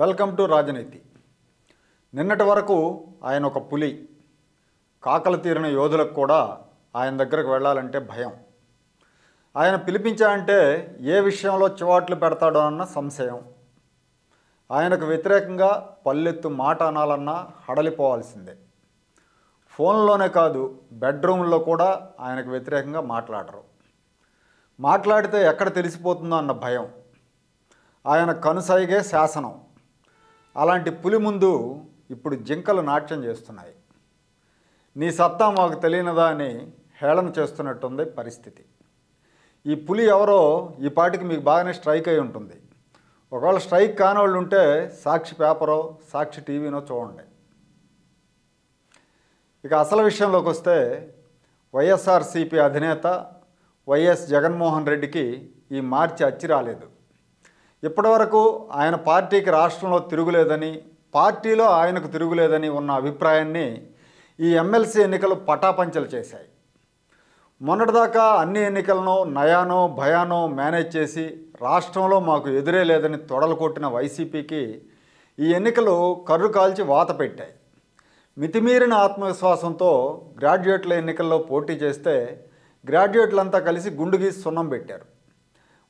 welcome to రాజనీతి నిన్నటి వరకు ఆయన ఒక పులి కాకల తీరిన యోధులకు కూడా ఆయన దగ్గరకు వెళ్ళాలంటే భయం ఆయన పిలిపించాలంటే ఏ విషయంలో చివాట్లు పెడతాడో అన్న సంశయం ఆయనకు వ్యతిరేకంగా పల్లెత్తు మాట అనాలన్నా హడలిపోవాల్సిందే ఫోన్లోనే కాదు బెడ్రూమ్లో కూడా ఆయనకు వ్యతిరేకంగా మాట్లాడరు మాట్లాడితే ఎక్కడ తెలిసిపోతుందో అన్న భయం ఆయన కనుసైగే శాసనం అలాంటి పులి ముందు ఇప్పుడు జింకలు నాట్యం చేస్తున్నాయి నీ సత్తా మాకు తెలియనదా అని హేళన చేస్తున్నట్టుంది పరిస్థితి ఈ పులి ఎవరో ఈ పాటికి మీకు బాగానే స్ట్రైక్ అయి ఉంటుంది ఒకవేళ స్ట్రైక్ కాని వాళ్ళు ఉంటే సాక్షి పేపరో సాక్షి టీవీనో చూడండి ఇక అసలు విషయంలోకి వస్తే వైఎస్ఆర్సీపీ అధినేత వైఎస్ జగన్మోహన్ రెడ్డికి ఈ మార్చి అచ్చి రాలేదు ఇప్పటివరకు ఆయన పార్టీకి రాష్ట్రంలో తిరుగులేదని పార్టీలో ఆయనకు తిరుగులేదని ఉన్న అభిప్రాయాన్ని ఈ ఎమ్మెల్సీ ఎన్నికలు పటాపంచలు చేశాయి మొన్నటిదాకా అన్ని ఎన్నికలను నయానో భయానో మేనేజ్ చేసి రాష్ట్రంలో మాకు ఎదురే లేదని తొడలు కొట్టిన వైసీపీకి ఈ ఎన్నికలు కర్రు కాల్చి వాత పెట్టాయి మితిమీరిన ఆత్మవిశ్వాసంతో గ్రాడ్యుయేట్ల ఎన్నికల్లో పోటీ చేస్తే గ్రాడ్యుయేట్లంతా కలిసి గుండుగీసి సున్నం పెట్టారు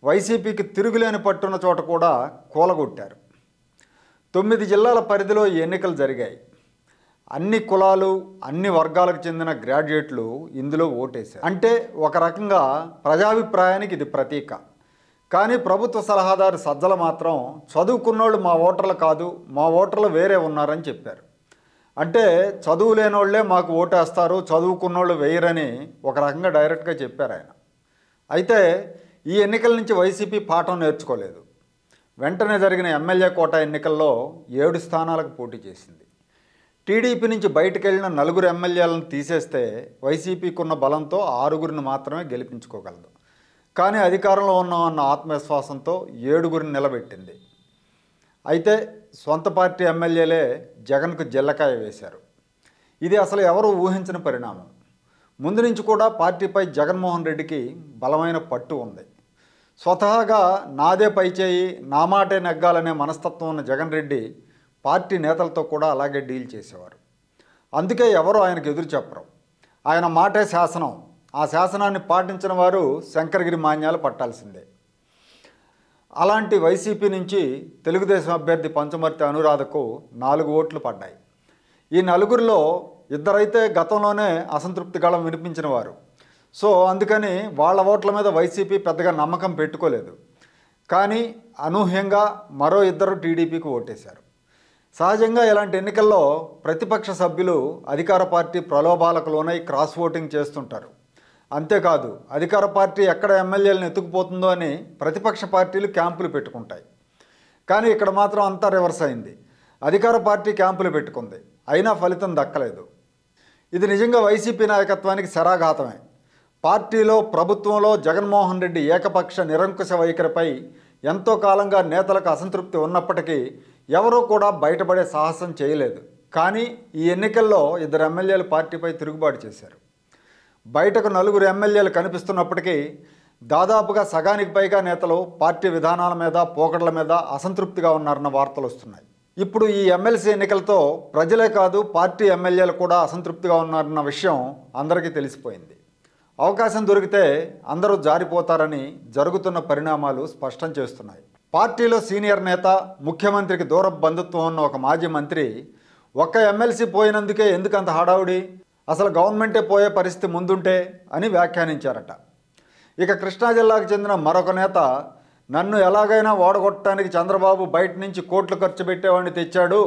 వైసీపీకి తిరుగులేని పట్టున్న చోట కూడా కూలగొట్టారు తొమ్మిది జిల్లాల పరిధిలో ఎన్నికలు జరిగాయి అన్ని కులాలు అన్ని వర్గాలకు చెందిన గ్రాడ్యుయేట్లు ఇందులో ఓటేశారు అంటే ఒక రకంగా ప్రజాభిప్రాయానికి ఇది ప్రతీక కానీ ప్రభుత్వ సలహాదారు సజ్జల మాత్రం చదువుకున్నోళ్ళు మా ఓటర్లు కాదు మా ఓటర్లు వేరే ఉన్నారని చెప్పారు అంటే చదువు లేనోళ్లే మాకు ఓటేస్తారు చదువుకున్నోళ్ళు వేయరని ఒక రకంగా డైరెక్ట్గా చెప్పారు ఆయన అయితే ఈ ఎన్నికల నుంచి వైసీపీ పాఠం నేర్చుకోలేదు వెంటనే జరిగిన ఎమ్మెల్యే కోట ఎన్నికల్లో ఏడు స్థానాలకు పోటీ చేసింది టీడీపీ నుంచి బయటకు వెళ్ళిన నలుగురు ఎమ్మెల్యేలను తీసేస్తే వైసీపీకున్న బలంతో ఆరుగురిని మాత్రమే గెలిపించుకోగలదు కానీ అధికారంలో ఉన్నామన్న ఆత్మవిశ్వాసంతో ఏడుగురిని నిలబెట్టింది అయితే సొంత పార్టీ ఎమ్మెల్యేలే జగన్కు జల్లకాయ వేశారు ఇది అసలు ఎవరు ఊహించిన పరిణామం ముందు నుంచి కూడా పార్టీపై జగన్మోహన్ రెడ్డికి బలమైన పట్టు ఉంది స్వతహాగా నాదే పైచేయి నా మాటే నెగ్గాలనే మనస్తత్వం ఉన్న జగన్ రెడ్డి పార్టీ నేతలతో కూడా అలాగే డీల్ చేసేవారు అందుకే ఎవరు ఆయనకు ఎదురు చెప్పరు ఆయన మాటే శాసనం ఆ శాసనాన్ని పాటించిన వారు శంకరగిరి మాన్యాలు పట్టాల్సిందే అలాంటి వైసీపీ నుంచి తెలుగుదేశం అభ్యర్థి పంచమర్తి అనురాధకు నాలుగు ఓట్లు పడ్డాయి ఈ నలుగురిలో ఇద్దరైతే గతంలోనే అసంతృప్తి కాలం వినిపించిన వారు సో అందుకని వాళ్ళ ఓట్ల మీద వైసీపీ పెద్దగా నమ్మకం పెట్టుకోలేదు కానీ అనూహ్యంగా మరో ఇద్దరు టీడీపీకి ఓటేశారు సహజంగా ఇలాంటి ఎన్నికల్లో ప్రతిపక్ష సభ్యులు అధికార పార్టీ ప్రలోభాలకు లోనై క్రాస్ ఓటింగ్ చేస్తుంటారు అంతేకాదు అధికార పార్టీ ఎక్కడ ఎమ్మెల్యేలను ఎత్తుకుపోతుందో అని ప్రతిపక్ష పార్టీలు క్యాంపులు పెట్టుకుంటాయి కానీ ఇక్కడ మాత్రం అంతా రివర్స్ అయింది అధికార పార్టీ క్యాంపులు పెట్టుకుంది అయినా ఫలితం దక్కలేదు ఇది నిజంగా వైసీపీ నాయకత్వానికి శరాఘాతమే పార్టీలో ప్రభుత్వంలో జగన్మోహన్ రెడ్డి ఏకపక్ష నిరంకుశ వైఖరిపై ఎంతో కాలంగా నేతలకు అసంతృప్తి ఉన్నప్పటికీ ఎవరూ కూడా బయటపడే సాహసం చేయలేదు కానీ ఈ ఎన్నికల్లో ఇద్దరు ఎమ్మెల్యేలు పార్టీపై తిరుగుబాటు చేశారు బయటకు నలుగురు ఎమ్మెల్యేలు కనిపిస్తున్నప్పటికీ దాదాపుగా సగానికి పైగా నేతలు పార్టీ విధానాల మీద పోకడల మీద అసంతృప్తిగా ఉన్నారన్న వార్తలు వస్తున్నాయి ఇప్పుడు ఈ ఎమ్మెల్సీ ఎన్నికలతో ప్రజలే కాదు పార్టీ ఎమ్మెల్యేలు కూడా అసంతృప్తిగా ఉన్నారన్న విషయం అందరికీ తెలిసిపోయింది అవకాశం దొరికితే అందరూ జారిపోతారని జరుగుతున్న పరిణామాలు స్పష్టం చేస్తున్నాయి పార్టీలో సీనియర్ నేత ముఖ్యమంత్రికి దూర బంధుత్వం ఉన్న ఒక మాజీ మంత్రి ఒక్క ఎమ్మెల్సీ పోయినందుకే ఎందుకు అంత హడావుడి అసలు గవర్నమెంటే పోయే పరిస్థితి ముందుంటే అని వ్యాఖ్యానించారట ఇక కృష్ణా జిల్లాకు చెందిన మరొక నేత నన్ను ఎలాగైనా ఓడగొట్టడానికి చంద్రబాబు బయట నుంచి కోట్లు ఖర్చు పెట్టేవాడిని తెచ్చాడు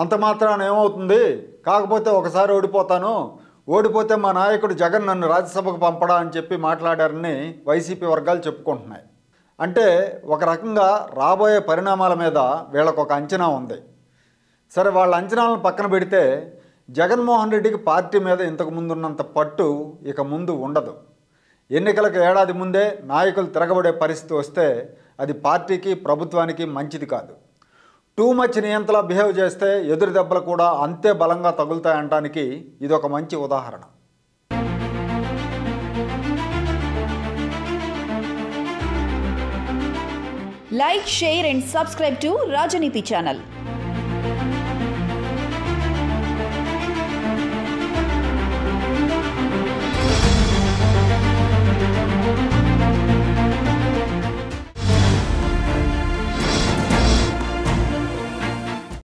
అంత మాత్రాన ఏమవుతుంది కాకపోతే ఒకసారి ఓడిపోతాను ఓడిపోతే మా నాయకుడు జగన్ నన్ను రాజ్యసభకు పంపడా అని చెప్పి మాట్లాడారని వైసీపీ వర్గాలు చెప్పుకుంటున్నాయి అంటే ఒక రకంగా రాబోయే పరిణామాల మీద వీళ్ళకు ఒక అంచనా ఉంది సరే వాళ్ళ అంచనాలను పక్కన పెడితే జగన్మోహన్ రెడ్డికి పార్టీ మీద ఇంతకు ముందున్నంత పట్టు ఇక ముందు ఉండదు ఎన్నికలకు ఏడాది ముందే నాయకులు తిరగబడే పరిస్థితి వస్తే అది పార్టీకి ప్రభుత్వానికి మంచిది కాదు టూ మచ్ నియంత్రణ బిహేవ్ చేస్తే ఎదురు దెబ్బలు కూడా అంతే బలంగా తగులుతాయంటానికి ఇది ఒక మంచి ఉదాహరణ like share and subscribe to Rajaneethi channel